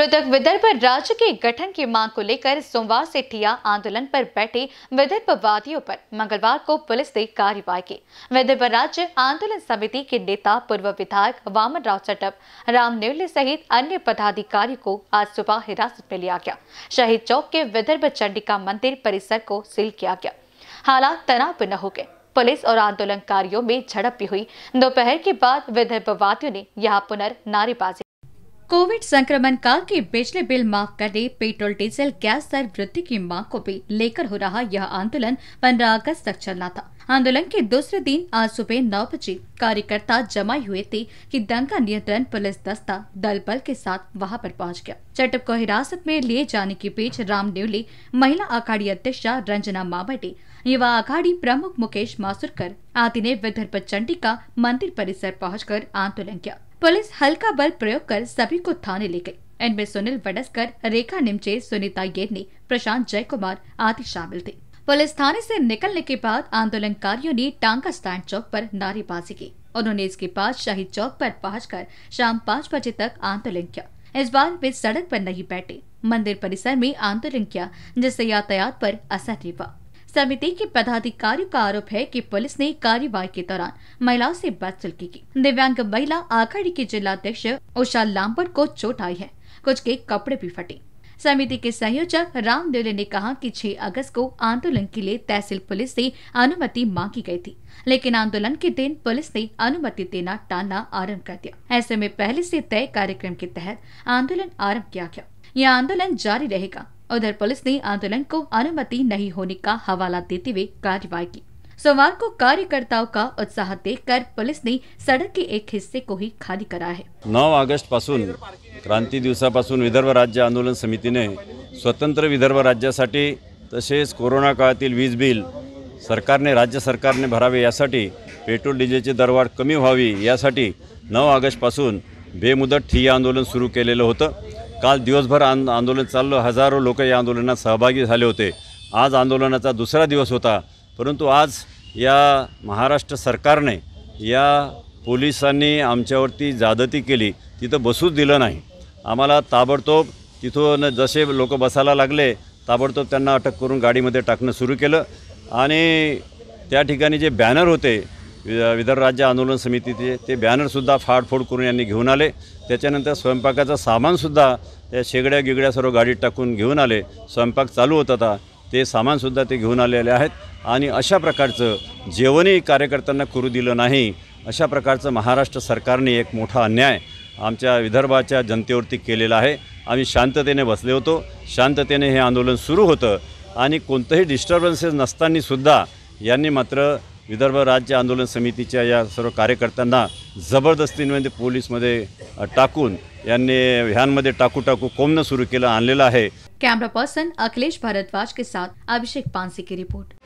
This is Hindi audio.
मृतक विदर्भ राज्य के गठन की मांग को लेकर सोमवार से ठिया आंदोलन पर बैठे विदर्भवादियों पर मंगलवार को पुलिस ने कार्रवाई की विदर्भ राज्य आंदोलन समिति के नेता पूर्व विधायक वामन राव चटप राम नेवले सहित अन्य पदाधिकारी को आज सुबह हिरासत में लिया गया शहीद चौक के विदर्भ चंडिका मंदिर परिसर को सील किया गया हालात तनाव न हो गए पुलिस और आंदोलनकारियों में झड़प भी हुई दोपहर के बाद विदर्भवादियों ने यहाँ पुनर्नारेबाजी नारेबाजी कोविड संक्रमण काल के बिजली बिल माफ करने पेट्रोल डीजल गैस दर वृद्धि की मांग को भी लेकर हो रहा यह आंदोलन 15 अगस्त तक चलना था आंदोलन के दूसरे दिन आज सुबह नौ बजे कार्यकर्ता जमा हुए थे कि दंगा नियंत्रण पुलिस दस्ता दल बल के साथ वहां पर पहुंच गया चटप को हिरासत में लिए जाने के बीच राम नेवले महिला अखाड़ी अध्यक्ष रंजना मावटी युवा अखाड़ी प्रमुख मुकेश मासुरकर आदि ने विदर्भ चंडी का मंदिर परिसर पहुंचकर आंदोलन किया पुलिस हल्का बल प्रयोग कर सभी को थाने ले गई इनमें सुनील वडस्कर रेखा निमचे सुनीता ये प्रशांत प्रशांत जयकुमार आदि शामिल थे पुलिस थाने से निकलने के बाद आंदोलनकारियों ने टांगा स्टैंड चौक पर नारेबाजी की उन्होंने इसके बाद शहीद चौक पर पहुंचकर शाम पाँच बजे तक आंदोलन किया इस बार वे सड़क पर नहीं बैठे मंदिर परिसर में आंदोलन किया जिससे यातायात पर असर हुआ समिति के पदाधिकारियों का आरोप है कि पुलिस ने कार्यवाही के दौरान महिलाओं से बातचीत की दिव्यांग महिला आघाड़ी जिला जिलाध्यक्ष उषा लाम्बर को चोट आई है कुछ के कपड़े भी फटे समिति के संयोजक राम देवले ने कहा कि 6 अगस्त को आंदोलन के लिए तहसील पुलिस से अनुमति मांगी गई थी लेकिन आंदोलन के दिन पुलिस ने अनुमति देना टालना आरंभ कर दिया ऐसे में पहले से तय कार्यक्रम के तहत आंदोलन आरंभ किया गया यह आंदोलन जारी रहेगा उधर पुलिस ने आंदोलन को अनुमति नहीं होने का हवाला देते हुए कार्रवाई की सोमवार को कार्यकर्ताओं का उत्साह देखकर पुलिस ने सड़क के एक हिस्से को ही खाली करा है नऊ अगस्त पासून क्रांती दिवसापासून विदर्भ राज्य आंदोलन समिति ने स्वतंत्र विदर्भ राज्य तसेच कोरोना काळातील वीज बिल सरकार ने राज्य सरकार ने भरावे ये पेट्रोल डिझेलची दरवाढ कमी वावी नौ ऑगस्ट पास बेमुदत ठिया आंदोलन सुरू के होता काल दिवसभर आंद आंदोलन चाललं हजारो लोक या आंदोलनात सहभागी झाले होते आज आंदोलनाचा दुसरा दिवस होता परंतु आज या महाराष्ट्र सरकारने या पोलिसांनी आमच्यावरती जादती केली तिथं बसूच दिलं नाही आम्हाला ताबडतोब तिथून जसे लोक बसायला लागले ताबडतोब त्यांना अटक करून गाडीमध्ये टाकणं सुरू केलं आणि त्या ठिकाणी जे बॅनर होते विदर्भ राज्य आंदोलन समितीचे ते बॅनरसुद्धा फाडफोड करून यांनी घेऊन आले त्याच्यानंतर स्वयंपाकाचं सामानसुद्धा त्या शेगड्या गिगड्या सर्व गाडीत टाकून घेऊन आले स्वयंपाक चालू होत होता ते सामानसुद्धा ते घेऊन आलेले आहेत आणि अशा प्रकारचं जेवणही कार्यकर्त्यांना करू दिलं नाही अशा प्रकारचं महाराष्ट्र सरकारने एक मोठा अन्याय आमच्या विदर्भाच्या जनतेवरती केलेला आहे आम्ही शांततेने बसले होतो शांततेने हे आंदोलन सुरू होतं आणि कोणतंही डिस्टर्बन्सेस नसतानासुद्धा यांनी मात्र विदर्भ राज्य आंदोलन समिति या सर्व कार्यकर्त्यांना जबरदस्तीमध्ये पोलीसमध्ये टाकून यांनी व्हॅनमध्ये टाकू टाकू कोमनं सुरू के आणलेलं कैमरा पर्सन अखिलेश भारद्वाज के साथ अभिषेक पानसी की रिपोर्ट